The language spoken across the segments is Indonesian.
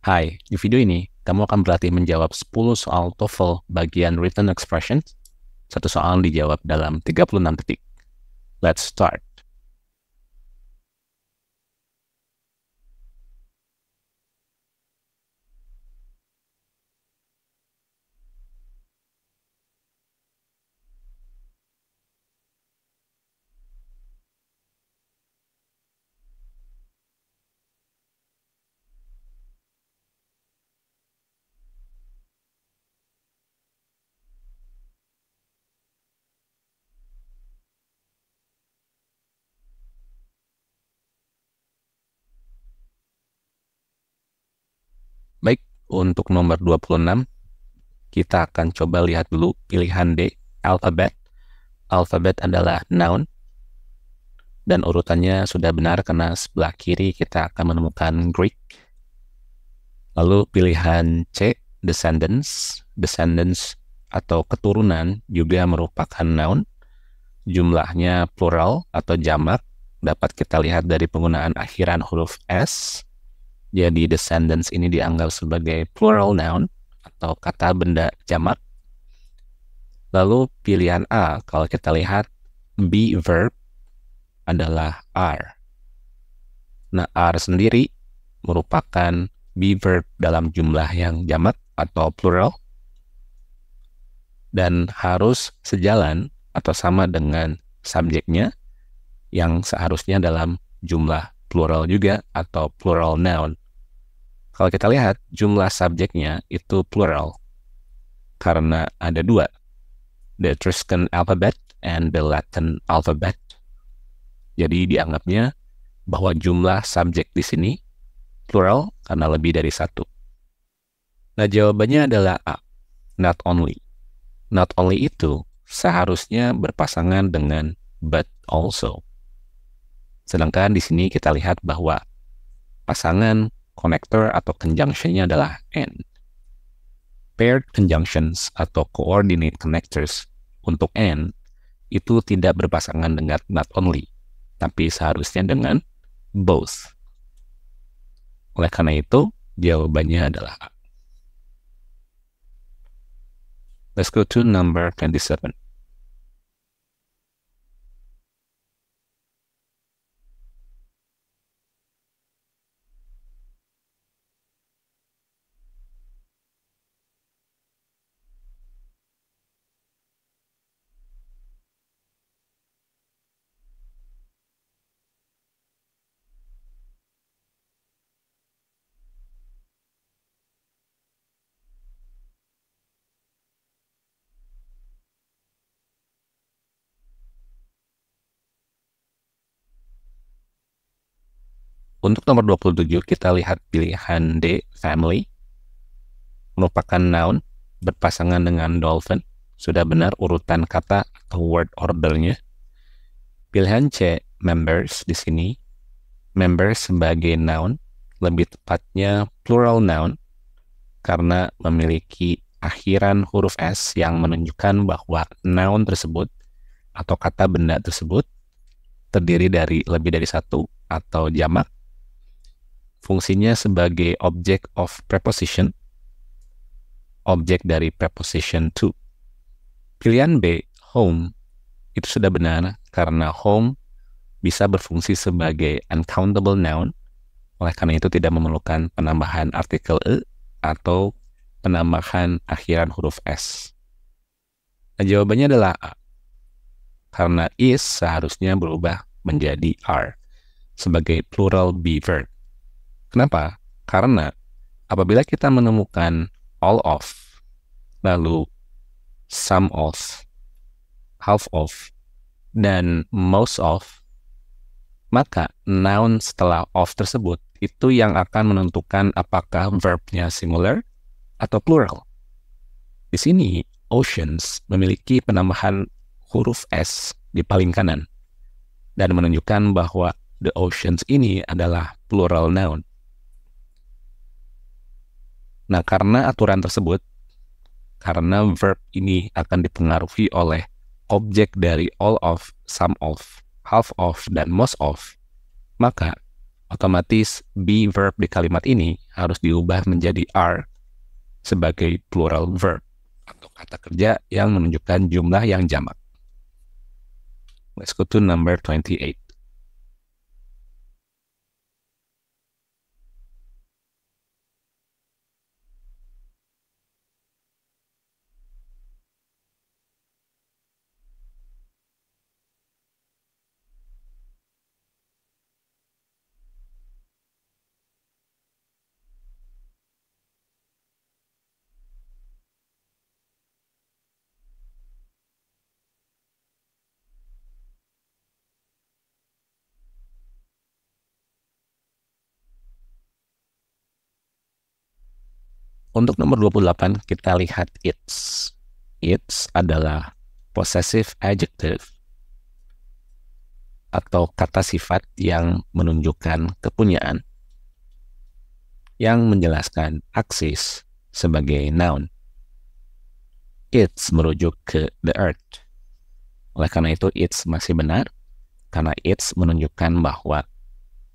Hai, di video ini kamu akan berlatih menjawab 10 soal TOEFL bagian written expression. Satu soal dijawab dalam 36 detik. Let's start. Untuk nomor 26, kita akan coba lihat dulu pilihan D, alphabet. Alphabet adalah noun, dan urutannya sudah benar karena sebelah kiri kita akan menemukan Greek. Lalu pilihan C, descendants. Descendants atau keturunan juga merupakan noun. Jumlahnya plural atau jamak dapat kita lihat dari penggunaan akhiran huruf S. Jadi descendants ini dianggap sebagai plural noun atau kata benda jamak. Lalu pilihan A, kalau kita lihat be verb adalah are. Nah, are sendiri merupakan be verb dalam jumlah yang jamak atau plural dan harus sejalan atau sama dengan subjeknya yang seharusnya dalam jumlah plural juga atau plural noun. Kalau kita lihat jumlah subjeknya itu plural karena ada dua, the Etruscan alphabet and the Latin alphabet. Jadi dianggapnya bahwa jumlah subjek di sini plural karena lebih dari satu. Nah jawabannya adalah A, not only. Not only itu seharusnya berpasangan dengan but also. Sedangkan di sini kita lihat bahwa pasangan connector atau conjunctionnya adalah N. Paired conjunctions atau coordinate connectors untuk N itu tidak berpasangan dengan not only, tapi seharusnya dengan both. Oleh karena itu, jawabannya adalah A. Let's go to number 27. Untuk nomor 27 kita lihat pilihan D, family. Merupakan noun berpasangan dengan dolphin. Sudah benar urutan kata atau word ordernya. Pilihan C, members di sini. Members sebagai noun, lebih tepatnya plural noun karena memiliki akhiran huruf S yang menunjukkan bahwa noun tersebut atau kata benda tersebut terdiri dari lebih dari satu atau jamak fungsinya sebagai object of preposition, objek dari preposition to. Pilihan B, home, itu sudah benar karena home bisa berfungsi sebagai uncountable noun, oleh karena itu tidak memerlukan penambahan artikel e atau penambahan akhiran huruf s. Nah, jawabannya adalah A. Karena is seharusnya berubah menjadi are sebagai plural be verb. Kenapa? Karena apabila kita menemukan all of, lalu some of, half of, dan most of, maka noun setelah of tersebut itu yang akan menentukan apakah verbnya singular atau plural. Di sini, oceans memiliki penambahan huruf S di paling kanan dan menunjukkan bahwa the oceans ini adalah plural noun. Nah, karena aturan tersebut, karena verb ini akan dipengaruhi oleh objek dari all of, some of, half of, dan most of, maka otomatis be verb di kalimat ini harus diubah menjadi are sebagai plural verb atau kata kerja yang menunjukkan jumlah yang jamak. Let's go to number 28. Untuk nomor 28 kita lihat it's. It's adalah possessive adjective atau kata sifat yang menunjukkan kepunyaan yang menjelaskan aksis sebagai noun. It's merujuk ke the earth. Oleh karena itu it's masih benar karena it's menunjukkan bahwa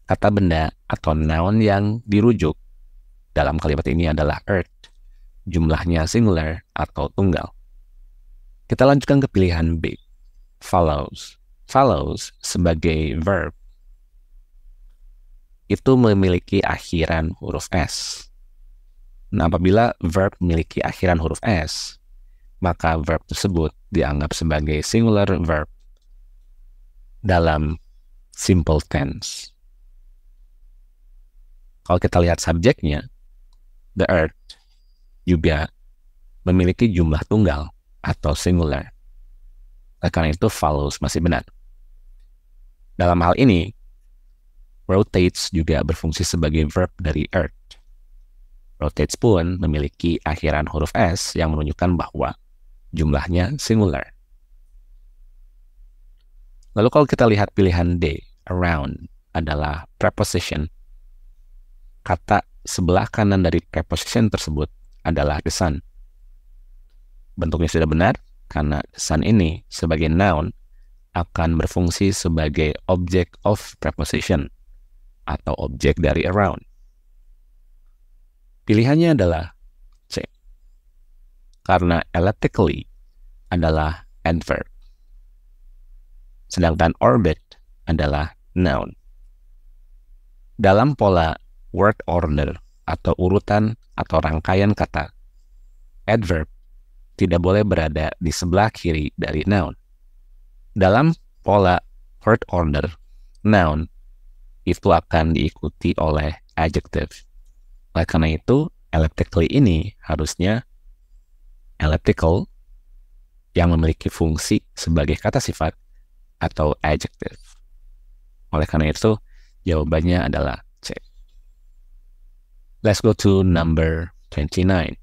kata benda atau noun yang dirujuk dalam kalimat ini adalah earth, jumlahnya singular atau tunggal. Kita lanjutkan ke pilihan B, follows. Follows sebagai verb itu memiliki akhiran huruf S. Nah, apabila verb memiliki akhiran huruf S, maka verb tersebut dianggap sebagai singular verb dalam simple tense. Kalau kita lihat subjeknya, the Earth juga memiliki jumlah tunggal atau singular. Karena itu follows masih benar. Dalam hal ini, rotates juga berfungsi sebagai verb dari Earth. Rotates pun memiliki akhiran huruf S yang menunjukkan bahwa jumlahnya singular. Lalu kalau kita lihat pilihan D, around, adalah preposition. Kata sebelah kanan dari preposition tersebut adalah the sun. Bentuknya sudah benar karena sun ini sebagai noun akan berfungsi sebagai object of preposition atau objek dari around. Pilihannya adalah C. Karena elliptically adalah adverb. Sedangkan orbit adalah noun. Dalam pola word order atau urutan atau rangkaian kata. Adverb tidak boleh berada di sebelah kiri dari noun. Dalam pola word order, noun itu akan diikuti oleh adjective. Oleh karena itu, elliptically ini harusnya elliptical yang memiliki fungsi sebagai kata sifat atau adjective. Oleh karena itu, jawabannya adalah Let's go to number 29.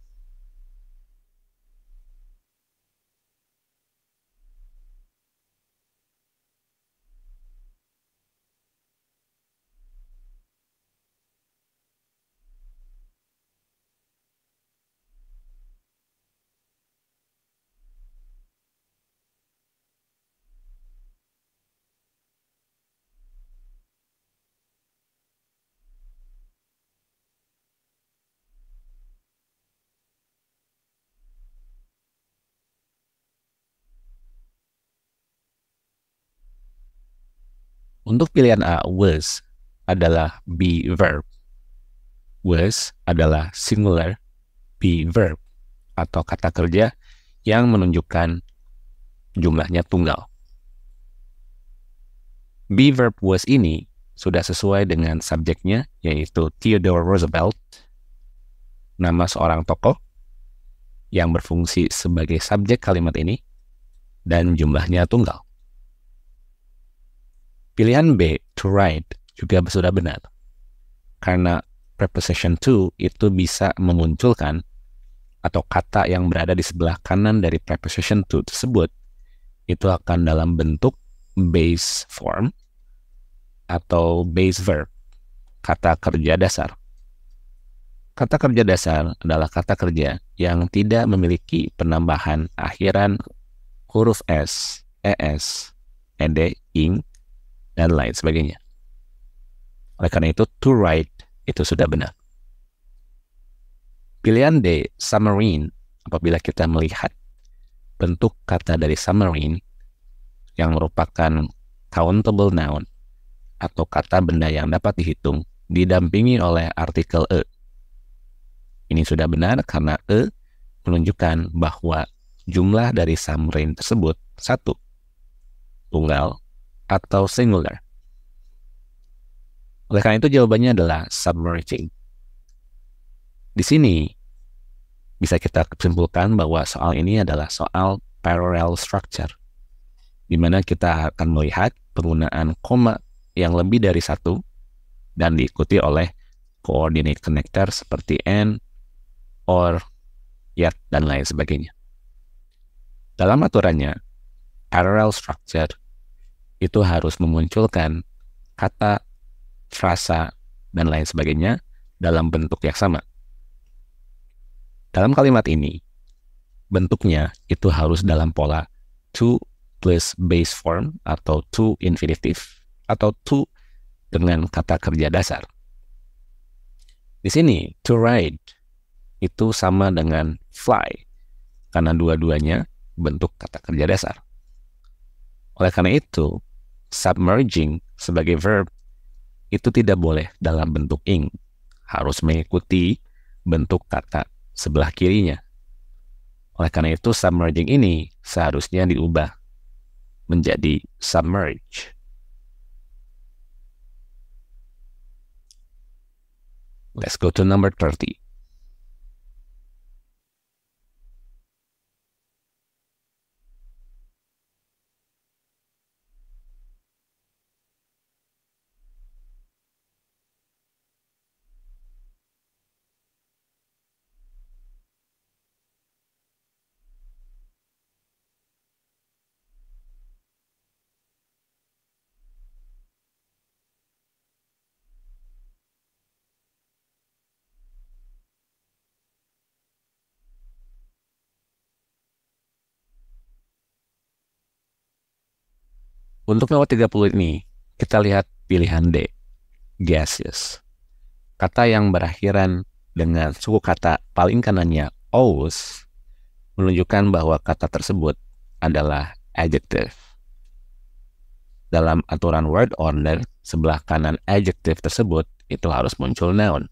Untuk pilihan A, was adalah be verb. Was adalah singular be verb atau kata kerja yang menunjukkan jumlahnya tunggal. Be verb was ini sudah sesuai dengan subjeknya yaitu Theodore Roosevelt, nama seorang tokoh yang berfungsi sebagai subjek kalimat ini dan jumlahnya tunggal. Pilihan B, to write, juga sudah benar. Karena preposition to itu bisa memunculkan atau kata yang berada di sebelah kanan dari preposition to tersebut itu akan dalam bentuk base form atau base verb, kata kerja dasar. Kata kerja dasar adalah kata kerja yang tidak memiliki penambahan akhiran huruf S, ES, ED, ING, dan lain sebagainya. Oleh karena itu, to write itu sudah benar. Pilihan D, submarine, apabila kita melihat bentuk kata dari submarine yang merupakan countable noun atau kata benda yang dapat dihitung didampingi oleh artikel e. Ini sudah benar karena e menunjukkan bahwa jumlah dari submarine tersebut satu tunggal atau singular? Oleh karena itu jawabannya adalah submerging. Di sini bisa kita simpulkan bahwa soal ini adalah soal parallel structure, di mana kita akan melihat penggunaan koma yang lebih dari satu dan diikuti oleh coordinate connector seperti and, or, yet, dan lain sebagainya. Dalam aturannya, parallel structure itu harus memunculkan kata, frasa, dan lain sebagainya dalam bentuk yang sama. Dalam kalimat ini, bentuknya itu harus dalam pola to plus base form atau to infinitive atau to dengan kata kerja dasar. Di sini, to ride itu sama dengan fly karena dua-duanya bentuk kata kerja dasar. Oleh karena itu, submerging sebagai verb itu tidak boleh dalam bentuk ing. Harus mengikuti bentuk kata sebelah kirinya. Oleh karena itu submerging ini seharusnya diubah menjadi submerge. Let's go to number 30. Untuk nomor 30 ini, kita lihat pilihan D, gaseous. Kata yang berakhiran dengan suku kata paling kanannya ous menunjukkan bahwa kata tersebut adalah adjective. Dalam aturan word order, sebelah kanan adjective tersebut itu harus muncul noun.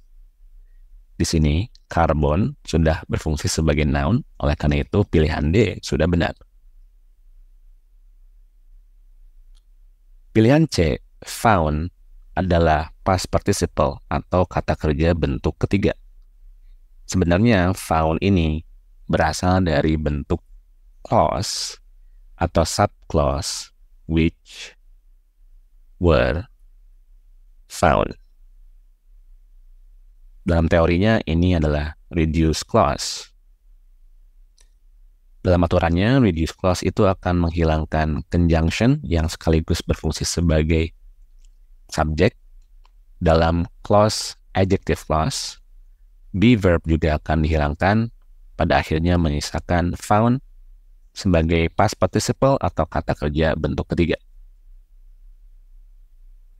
Di sini, karbon sudah berfungsi sebagai noun, oleh karena itu pilihan D sudah benar. Pilihan C, found, adalah past participle atau kata kerja bentuk ketiga. Sebenarnya found ini berasal dari bentuk clause atau subclause which were found. Dalam teorinya ini adalah reduce clause dalam aturannya, reduce clause itu akan menghilangkan conjunction yang sekaligus berfungsi sebagai subjek dalam clause adjective clause. Be verb juga akan dihilangkan, pada akhirnya menyisakan found sebagai past participle atau kata kerja bentuk ketiga.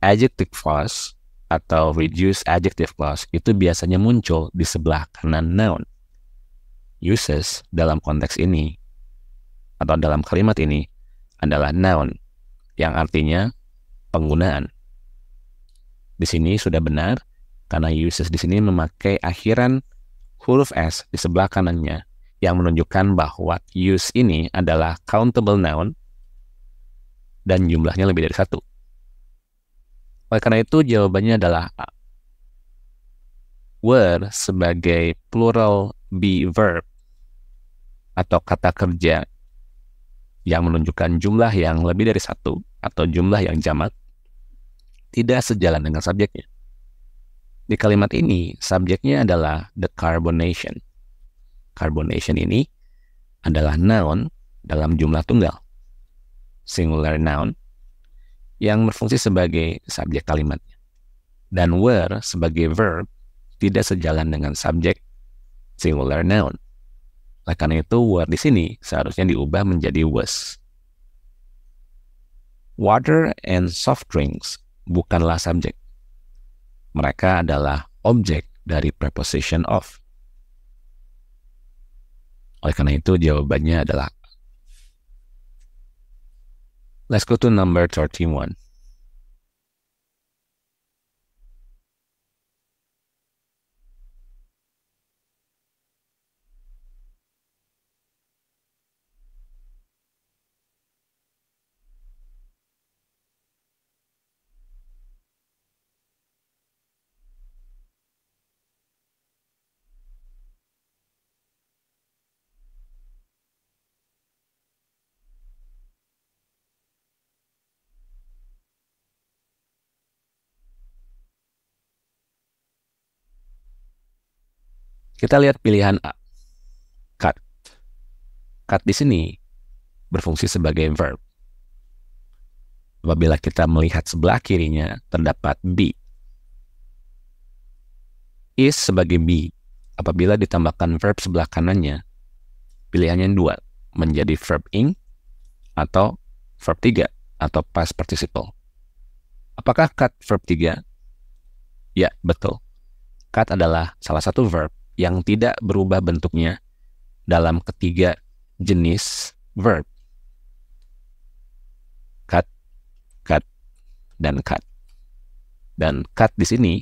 Adjective clause atau reduce adjective clause itu biasanya muncul di sebelah kanan noun uses dalam konteks ini atau dalam kalimat ini adalah noun yang artinya penggunaan. Di sini sudah benar karena uses di sini memakai akhiran huruf S di sebelah kanannya yang menunjukkan bahwa use ini adalah countable noun dan jumlahnya lebih dari satu. Oleh karena itu jawabannya adalah A. Were sebagai plural be verb atau kata kerja yang menunjukkan jumlah yang lebih dari satu atau jumlah yang jamak tidak sejalan dengan subjeknya. Di kalimat ini, subjeknya adalah the carbonation. Carbonation ini adalah noun dalam jumlah tunggal, singular noun, yang berfungsi sebagai subjek kalimatnya. Dan were sebagai verb tidak sejalan dengan subjek singular noun. Oleh karena itu, word di sini seharusnya diubah menjadi was. Water and soft drinks bukanlah subjek. Mereka adalah objek dari preposition of. Oleh karena itu, jawabannya adalah Let's go to number 31. Kita lihat pilihan A. Cut. Cut di sini berfungsi sebagai verb. Apabila kita melihat sebelah kirinya, terdapat be. Is sebagai be. Apabila ditambahkan verb sebelah kanannya, pilihannya dua, menjadi verb ing atau verb tiga atau past participle. Apakah cut verb tiga Ya, betul. Cut adalah salah satu verb yang tidak berubah bentuknya dalam ketiga jenis verb. Cut, cut, dan cut. Dan cut di sini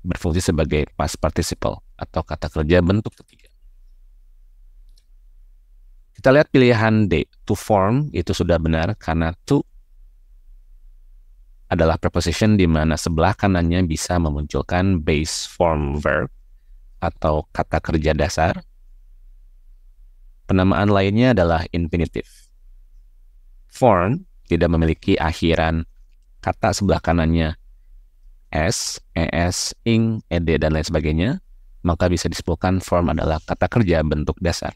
berfungsi sebagai past participle atau kata kerja bentuk ketiga. Kita lihat pilihan D, to form itu sudah benar karena to adalah preposition di mana sebelah kanannya bisa memunculkan base form verb atau kata kerja dasar. Penamaan lainnya adalah infinitif. Form tidak memiliki akhiran kata sebelah kanannya S, ES, ING, ED, dan lain sebagainya, maka bisa disebutkan form adalah kata kerja bentuk dasar.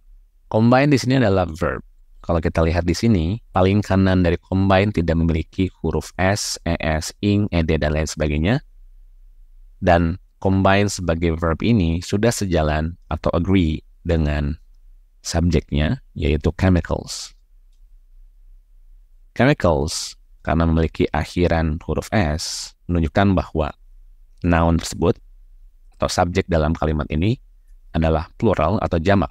Combine di sini adalah verb. Kalau kita lihat di sini, paling kanan dari combine tidak memiliki huruf S, ES, ING, ED, dan lain sebagainya. Dan combine sebagai verb ini sudah sejalan atau agree dengan subjeknya, yaitu chemicals. Chemicals, karena memiliki akhiran huruf S, menunjukkan bahwa noun tersebut atau subjek dalam kalimat ini adalah plural atau jamak.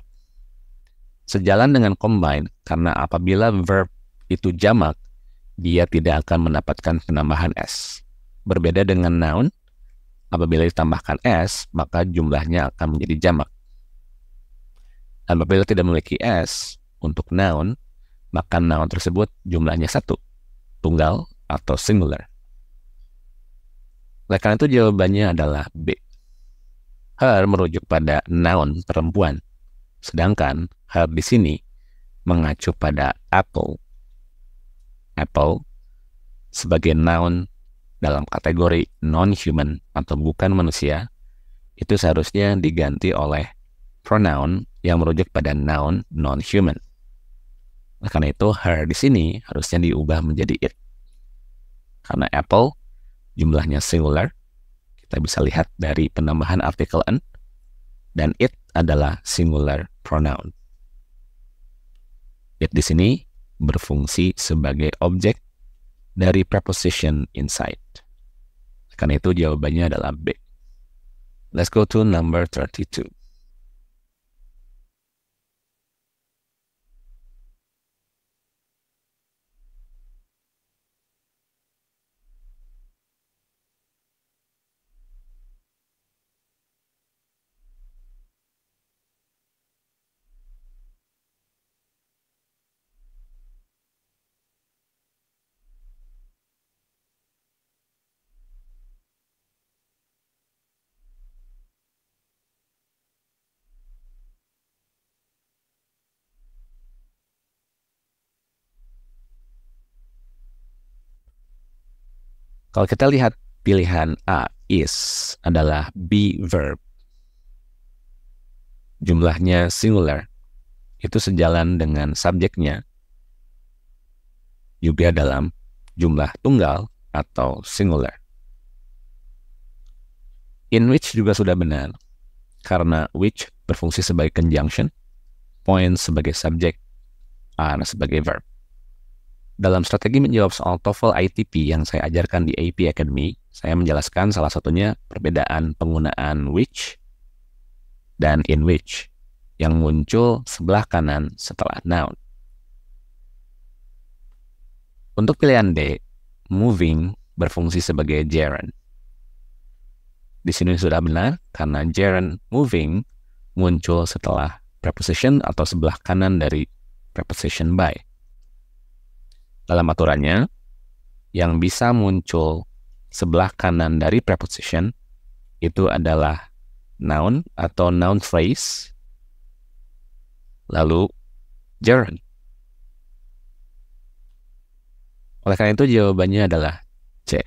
Sejalan dengan combine, karena apabila verb itu jamak, dia tidak akan mendapatkan penambahan S. Berbeda dengan noun, Apabila ditambahkan S, maka jumlahnya akan menjadi jamak. Apabila tidak memiliki S untuk noun, maka noun tersebut jumlahnya satu, tunggal atau singular. Oleh karena itu jawabannya adalah B. Her merujuk pada noun perempuan, sedangkan her di sini mengacu pada apple. Apple sebagai noun dalam kategori non-human atau bukan manusia, itu seharusnya diganti oleh pronoun yang merujuk pada noun non-human. Nah, karena itu, her di sini harusnya diubah menjadi it. Karena apple jumlahnya singular, kita bisa lihat dari penambahan artikel n, dan it adalah singular pronoun. It di sini berfungsi sebagai objek dari preposition inside. Karena itu jawabannya adalah B. Let's go to number 32. Kalau kita lihat pilihan A is adalah be verb. Jumlahnya singular. Itu sejalan dengan subjeknya. Juga dalam jumlah tunggal atau singular. In which juga sudah benar, karena which berfungsi sebagai conjunction, point sebagai subjek, are sebagai verb. Dalam strategi menjawab soal TOEFL ITP yang saya ajarkan di AP Academy, saya menjelaskan salah satunya perbedaan penggunaan which dan in which yang muncul sebelah kanan setelah noun. Untuk pilihan D, moving berfungsi sebagai gerund. Di sini sudah benar karena gerund moving muncul setelah preposition atau sebelah kanan dari preposition by dalam aturannya yang bisa muncul sebelah kanan dari preposition itu adalah noun atau noun phrase lalu gerund. Oleh karena itu jawabannya adalah C.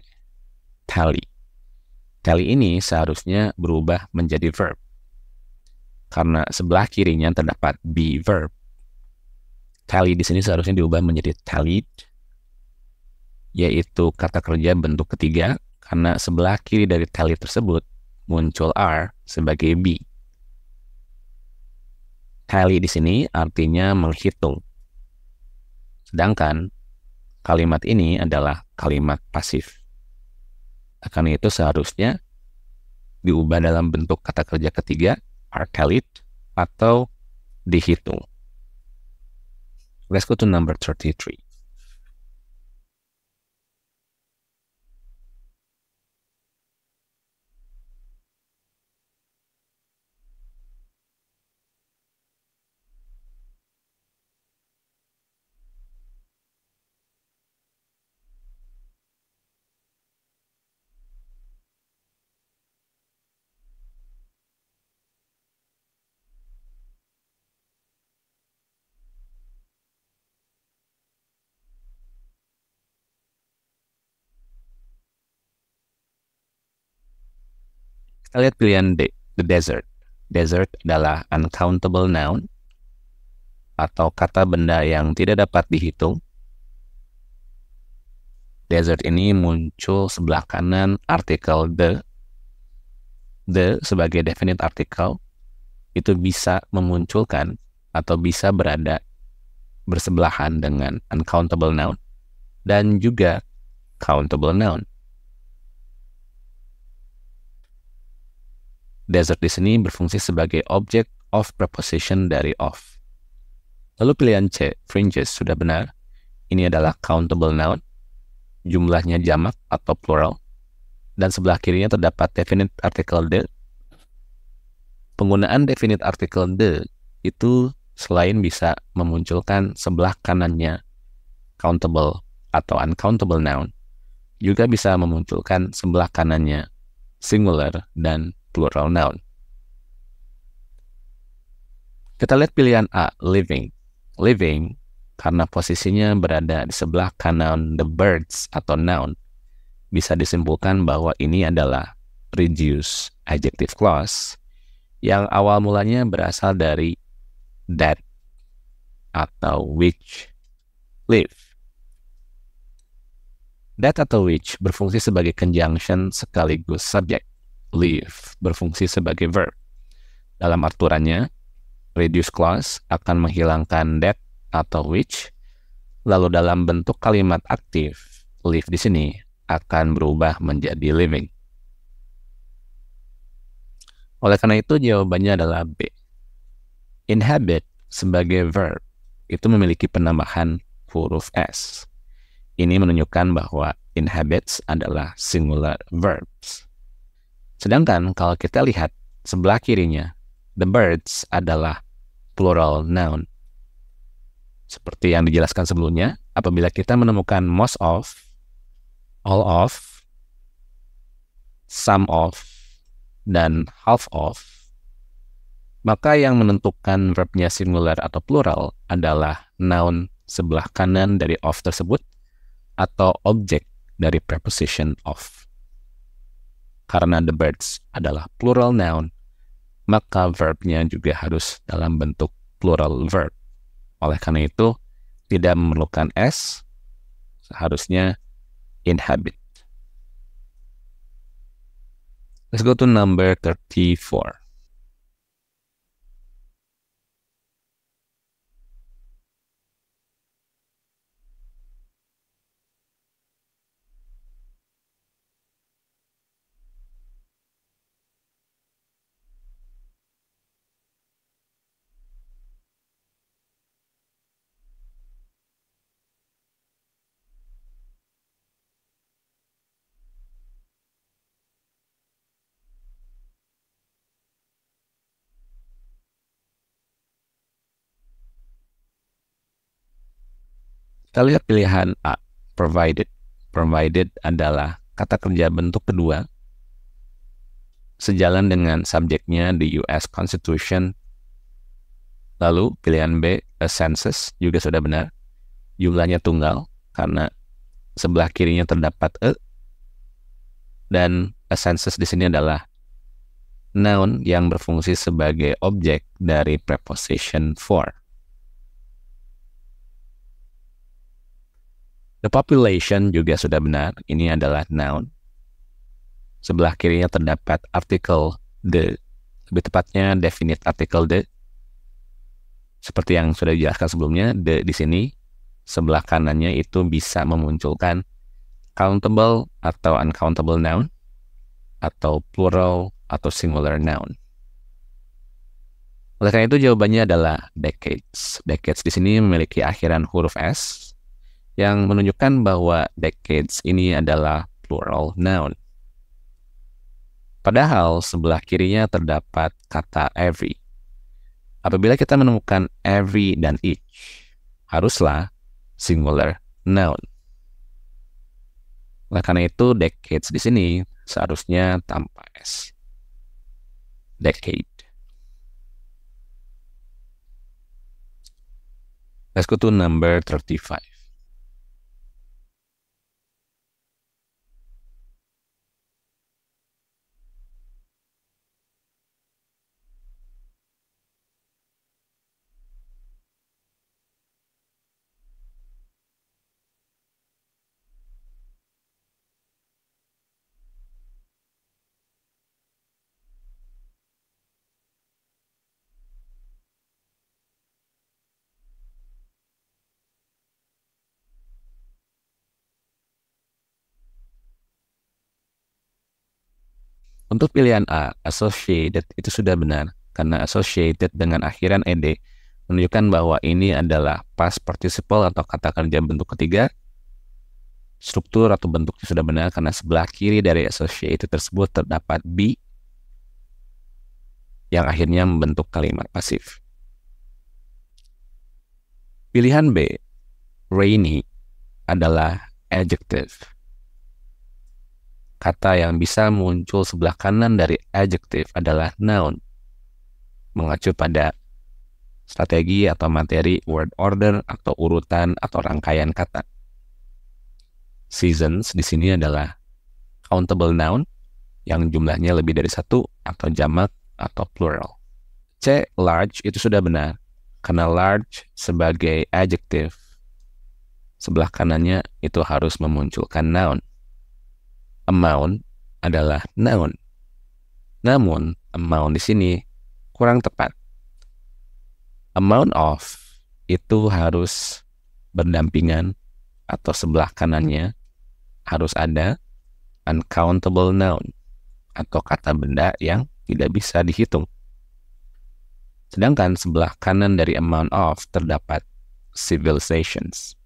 Tally. Tally ini seharusnya berubah menjadi verb. Karena sebelah kirinya terdapat be verb. Tally di sini seharusnya diubah menjadi tallied yaitu kata kerja bentuk ketiga karena sebelah kiri dari tally tersebut muncul R sebagai B. Tally di sini artinya menghitung. Sedangkan kalimat ini adalah kalimat pasif. Akan itu seharusnya diubah dalam bentuk kata kerja ketiga, are tallied, atau dihitung. Let's go to number 33. Kita lihat pilihan D, the desert. Desert adalah uncountable noun atau kata benda yang tidak dapat dihitung. Desert ini muncul sebelah kanan artikel the. The sebagai definite artikel itu bisa memunculkan atau bisa berada bersebelahan dengan uncountable noun dan juga countable noun. Desert di sini berfungsi sebagai object of preposition dari of. Lalu pilihan C, fringes, sudah benar. Ini adalah countable noun, jumlahnya jamak atau plural, dan sebelah kirinya terdapat definite article the. Penggunaan definite article the itu selain bisa memunculkan sebelah kanannya countable atau uncountable noun, juga bisa memunculkan sebelah kanannya singular dan plural noun. Kita lihat pilihan A, living. Living karena posisinya berada di sebelah kanan the birds atau noun. Bisa disimpulkan bahwa ini adalah reduce adjective clause yang awal mulanya berasal dari that atau which live. That atau which berfungsi sebagai conjunction sekaligus subject live berfungsi sebagai verb. Dalam aturannya, reduce clause akan menghilangkan that atau which. Lalu dalam bentuk kalimat aktif, live di sini akan berubah menjadi living. Oleh karena itu jawabannya adalah B. Inhabit sebagai verb itu memiliki penambahan huruf S. Ini menunjukkan bahwa inhabits adalah singular verbs. Sedangkan kalau kita lihat sebelah kirinya, the birds adalah plural noun. Seperti yang dijelaskan sebelumnya, apabila kita menemukan most of, all of, some of, dan half of, maka yang menentukan verbnya singular atau plural adalah noun sebelah kanan dari of tersebut atau objek dari preposition of. Karena the birds adalah plural noun, maka verbnya juga harus dalam bentuk plural verb. Oleh karena itu, tidak memerlukan S, seharusnya inhabit. Let's go to number 34. Kita lihat pilihan A, provided. Provided adalah kata kerja bentuk kedua sejalan dengan subjeknya di US Constitution. Lalu pilihan B, a census, juga sudah benar. Jumlahnya tunggal karena sebelah kirinya terdapat a e. dan a census di sini adalah noun yang berfungsi sebagai objek dari preposition for. The population juga sudah benar. Ini adalah noun. Sebelah kirinya terdapat artikel the. Lebih tepatnya definite artikel the. Seperti yang sudah dijelaskan sebelumnya, the di sini sebelah kanannya itu bisa memunculkan countable atau uncountable noun atau plural atau singular noun. Oleh karena itu jawabannya adalah decades. Decades di sini memiliki akhiran huruf s yang menunjukkan bahwa decades ini adalah plural noun. Padahal sebelah kirinya terdapat kata every. Apabila kita menemukan every dan each, haruslah singular noun. Oleh karena itu, decades di sini seharusnya tanpa S. Decade. Let's go to number 35. Untuk pilihan A, associated itu sudah benar karena associated dengan akhiran ed menunjukkan bahwa ini adalah past participle atau kata kerja bentuk ketiga. Struktur atau bentuknya sudah benar karena sebelah kiri dari associated tersebut terdapat be yang akhirnya membentuk kalimat pasif. Pilihan B, rainy adalah adjective Kata yang bisa muncul sebelah kanan dari adjective adalah noun, mengacu pada strategi atau materi word order atau urutan atau rangkaian kata. Seasons di sini adalah countable noun yang jumlahnya lebih dari satu atau jamak atau plural. C. Large itu sudah benar, karena large sebagai adjective sebelah kanannya itu harus memunculkan noun amount adalah noun. Namun, amount di sini kurang tepat. Amount of itu harus berdampingan atau sebelah kanannya harus ada uncountable noun atau kata benda yang tidak bisa dihitung. Sedangkan sebelah kanan dari amount of terdapat civilizations.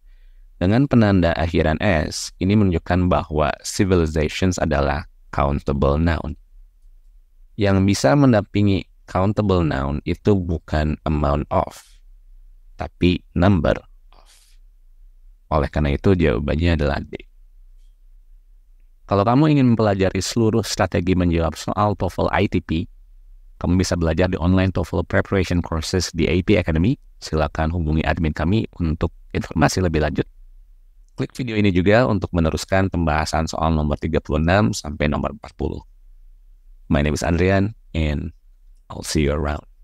Dengan penanda akhiran S, ini menunjukkan bahwa civilizations adalah countable noun. Yang bisa mendampingi countable noun itu bukan amount of, tapi number of. Oleh karena itu jawabannya adalah D. Kalau kamu ingin mempelajari seluruh strategi menjawab soal TOEFL ITP, kamu bisa belajar di online TOEFL preparation courses di AP Academy. Silakan hubungi admin kami untuk informasi lebih lanjut. Klik video ini juga untuk meneruskan pembahasan soal nomor 36 sampai nomor 40. My name is Andrian and I'll see you around.